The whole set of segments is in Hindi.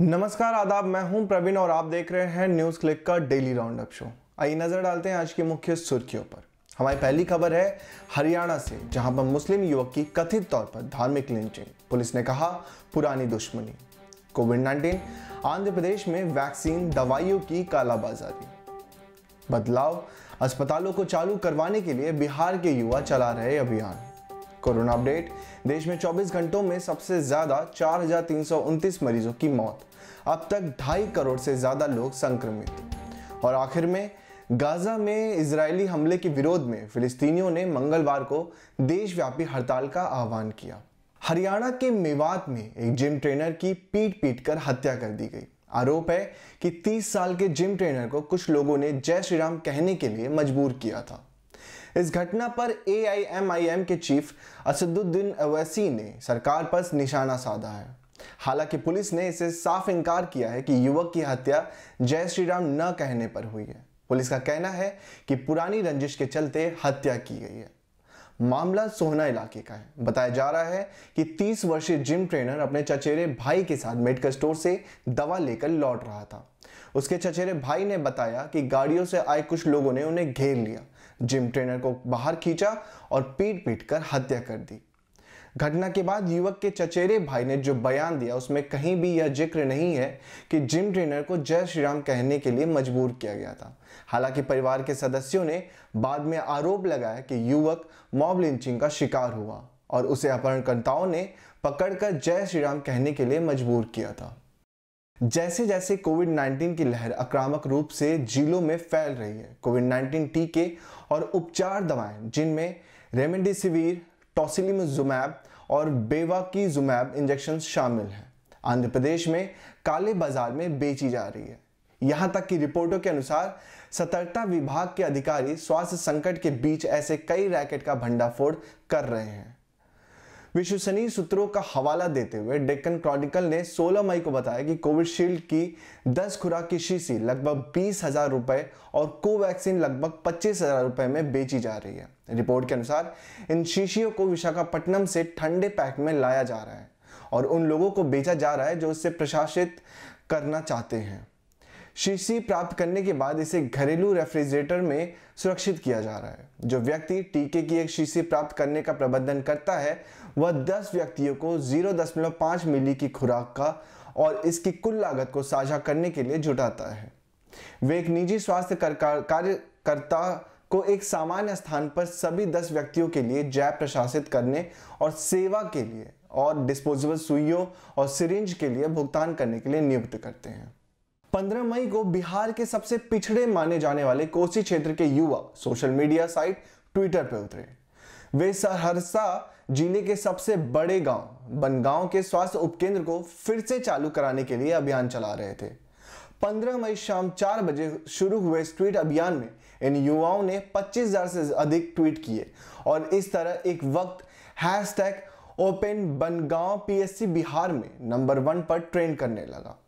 नमस्कार आदाब मैं हूं प्रवीण और आप देख रहे हैं न्यूज क्लिक का डेली अप शो आइए नजर डालते हैं आज की मुख्य सुर्खियों पर हमारी पहली खबर है हरियाणा से जहां पर मुस्लिम युवक की कथित तौर पर धार्मिक लिंचिंग पुलिस ने कहा पुरानी दुश्मनी कोविड नाइन्टीन आंध्र प्रदेश में वैक्सीन दवाइयों की कालाबाजारी बदलाव अस्पतालों को चालू करवाने के लिए बिहार के युवा चला रहे अभियान कोरोना अपडेट देश में 24 घंटों में सबसे ज़्यादा चार मरीजों की मौत अब तक ढाई करोड़ से ज़्यादा लोग संक्रमित और आखिर में गाज़ा में इजरायली हमले के विरोध में फिलिस्तीनियों ने मंगलवार को देशव्यापी हड़ताल का आह्वान किया हरियाणा के मेवात में एक जिम ट्रेनर की पीट पीट कर हत्या कर दी गई आरोप है कि 30 साल के जिम ट्रेनर को कुछ लोगों ने जय श्री राम कहने के लिए मजबूर किया था इस घटना पर ए के चीफ असदुद्दीन अवैसी ने सरकार पर निशाना साधा है हालांकि पुलिस ने इसे साफ इनकार किया है कि युवक की हत्या जय श्री राम न कहने पर हुई है पुलिस का कहना है कि पुरानी रंजिश के चलते हत्या की गई है मामला सोहना इलाके का है बताया जा रहा है कि 30 वर्षीय जिम ट्रेनर अपने चचेरे भाई के साथ मेडिकल स्टोर से दवा लेकर लौट रहा था उसके चचेरे भाई ने बताया कि गाड़ियों से आए कुछ लोगों ने उन्हें घेर लिया जिम ट्रेनर को बाहर खींचा और पीट पीट कर हत्या कर दी घटना के बाद युवक के चचेरे भाई ने जो बयान दिया उसमें कहीं भी यह जिक्र नहीं है कि जिम ट्रेनर को जय श्री राम कहने के लिए मजबूर किया गया था हालांकि परिवार के सदस्यों ने बाद में आरोप लगाया कि युवक मॉब लिंचिंग का शिकार हुआ और उसे अपहरणकर्ताओं ने पकड़कर जय श्री राम कहने के लिए मजबूर किया था जैसे जैसे कोविड 19 की लहर आक्रामक रूप से जिलों में फैल रही है कोविड 19 टीके और उपचार दवाएं जिनमें रेमडेसिविर टॉसिलिमजुमैब और बेवाकीजुमैब इंजेक्शन शामिल हैं आंध्र प्रदेश में काले बाजार में बेची जा रही है यहां तक कि रिपोर्टों के अनुसार सतर्कता विभाग के अधिकारी स्वास्थ्य संकट के बीच ऐसे कई रैकेट का भंडाफोड़ कर रहे हैं विश्वसनीय सूत्रों का हवाला देते हुए डेक्कन क्रॉनिकल ने 16 मई को बताया कि कोविशील्ड की 10 खुराक की शीशी लगभग बीस हजार रुपए और कोवैक्सीन लगभग पच्चीस हजार रुपए में बेची जा रही है रिपोर्ट के अनुसार इन शीशियों को विशाखापट्टनम से ठंडे पैक में लाया जा रहा है और उन लोगों को बेचा जा रहा है जो इससे प्रशासित करना चाहते हैं शीशी प्राप्त करने के बाद इसे घरेलू रेफ्रिजरेटर में सुरक्षित किया जा रहा है जो व्यक्ति टीके की एक शीशी प्राप्त करने का प्रबंधन करता है वह 10 व्यक्तियों को 0.5 मिली की खुराक का और इसकी कुल लागत को साझा करने के लिए जुटाता है वे एक निजी स्वास्थ्य कार्यकर्ता को एक सामान्य स्थान पर सभी 10 व्यक्तियों के लिए जैव प्रशासित करने और सेवा के लिए और डिस्पोजेबल सुइयों और सिरिंज के लिए भुगतान करने के लिए नियुक्त करते हैं 15 मई को बिहार के सबसे पिछड़े माने जाने वाले कोसी क्षेत्र के युवा सोशल मीडिया साइट ट्विटर पर उतरे वे सहरसा जिले के सबसे बड़े गांव बनगांव के स्वास्थ्य उपकेंद्र को फिर से चालू कराने के लिए अभियान चला रहे थे 15 मई शाम 4 बजे शुरू हुए इस ट्वीट अभियान में इन युवाओं ने 25,000 से अधिक ट्वीट किए और इस तरह एक वक्त hashtag open Bangaon PSC Bihar में नंबर वन पर ट्रेंड करने लगा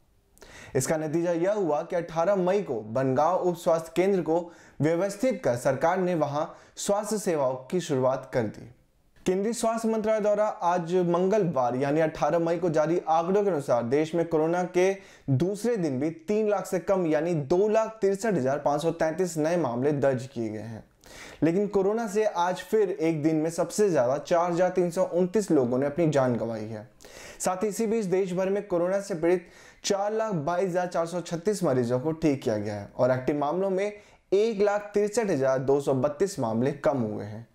इसका नतीजा यह हुआ कि 18 मई को बनगांव उप स्वास्थ्य केंद्र को व्यवस्थित कर सरकार ने वहां स्वास्थ्य सेवाओं की शुरुआत कर दी केंद्रीय स्वास्थ्य मंत्रालय द्वारा आज मंगलवार यानी 18 मई को जारी आंकड़ों के अनुसार देश में कोरोना के दूसरे दिन भी तीन लाख से कम यानी दो लाख तिरसठ हजार पांच सौ तैंतीस नए मामले दर्ज किए गए हैं लेकिन कोरोना से आज फिर एक दिन में सबसे ज्यादा चार हजार तीन सौ उनतीस लोगों ने अपनी जान गंवाई है साथ ही इसी बीच देश भर में कोरोना से पीड़ित चार लाख बाईस हजार चार सौ छत्तीस मरीजों को ठीक किया गया है और एक्टिव मामलों में एक लाख तिरसठ हजार दो सौ बत्तीस मामले कम हुए हैं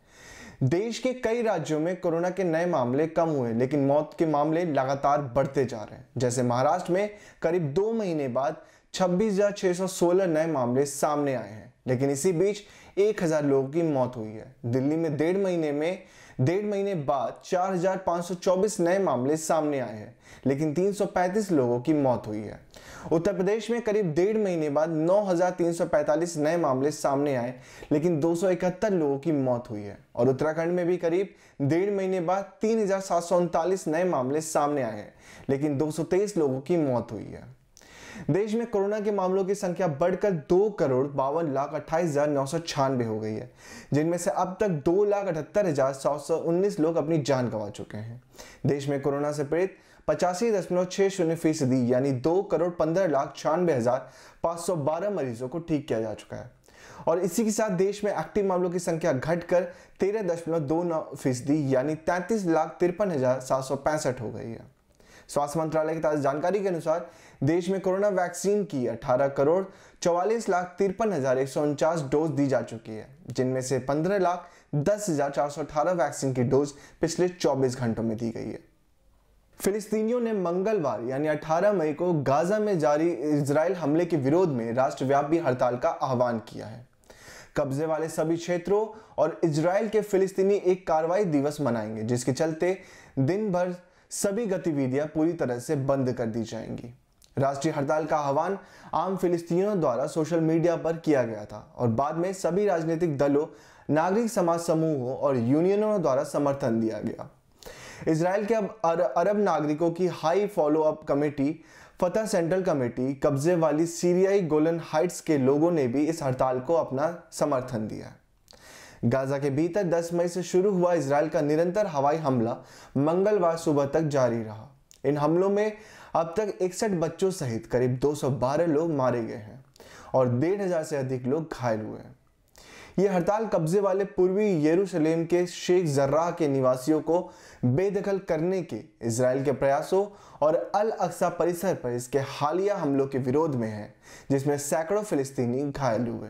देश के कई राज्यों में कोरोना के नए मामले कम हुए लेकिन मौत के मामले लगातार बढ़ते जा रहे हैं जैसे महाराष्ट्र में करीब दो महीने बाद छब्बीस हजार सौ सोलह नए मामले सामने आए हैं लेकिन इसी बीच एक हज़ार लोगों की मौत हुई है दिल्ली में डेढ़ महीने में डेढ़ महीने बाद 4,524 नए मामले सामने आए हैं लेकिन 335 लोगों की मौत हुई है उत्तर प्रदेश में करीब डेढ़ महीने बाद 9,345 नए मामले सामने आए लेकिन 271 लोगों की मौत हुई है और उत्तराखंड में भी करीब डेढ़ महीने बाद तीन नए मामले सामने आए हैं लेकिन तेईस लोगों की मौत हुई है देश में कोरोना के मामलों की संख्या बढ़कर दो करोड़ बावन लाख अट्ठाईस हजार नौ सौ छियानवे हो गई है जिनमें से अब तक दो लाख अठहत्तर हजार सात सौ उन्नीस लोग अपनी जान गंवा चुके हैं देश में कोरोना से पीड़ित पचासी दशमलव छह शून्य फीसदी यानी दो करोड़ पंद्रह लाख छियानवे हजार पांच सौ बारह मरीजों को ठीक किया जा चुका है और इसी के साथ देश में एक्टिव मामलों की संख्या घटकर तेरह दशमलव दो नौ फीसदी यानी तैंतीस लाख तिरपन हजार सात सौ पैंसठ हो गई है स्वास्थ्य मंत्रालय की ताज़ा जानकारी के अनुसार देश में कोरोना वैक्सीन की 18 करोड़ चौवालीस लाख तिरपन हज़ार एक सौ उनचास डोज दी जा चुकी है जिनमें से 15 लाख दस हज़ार चार सौ अठारह वैक्सीन की डोज पिछले 24 घंटों में दी गई है फिलिस्तीनियों ने मंगलवार यानी 18 मई को गाजा में जारी इसराइल हमले के विरोध में राष्ट्रव्यापी हड़ताल का आह्वान किया है कब्जे वाले सभी क्षेत्रों और इसराइल के फिलिस्तीनी एक कार्रवाई दिवस मनाएंगे जिसके चलते दिन भर सभी गतिविधियां पूरी तरह से बंद कर दी जाएंगी राष्ट्रीय हड़ताल का आह्वान आम फिलिस्तीनियों द्वारा सोशल मीडिया पर किया गया था और बाद में सभी राजनीतिक दलों नागरिक समाज समूहों और यूनियनों द्वारा समर्थन दिया गया इसराइल के अब अर, अरब नागरिकों की high follow up committee Fatah central committee कब्जे वाली सीरियाई गोलन हाइट्स के लोगों ने भी इस हड़ताल को अपना समर्थन दिया गाजा के भीतर 10 मई से शुरू हुआ इसराइल का निरंतर हवाई हमला मंगलवार सुबह तक जारी रहा इन हमलों में अब तक इकसठ बच्चों सहित करीब 212 लोग मारे गए हैं और डेढ़ हज़ार से अधिक लोग घायल हुए हैं ये हड़ताल कब्जे वाले पूर्वी यरूशलेम के शेख जर्रा के निवासियों को बेदखल करने के इसराइल के प्रयासों और अल अक्सा परिसर पर इसके हालिया हमलों के विरोध में है जिसमें सैकड़ों फिलिस्तीनी घायल हुए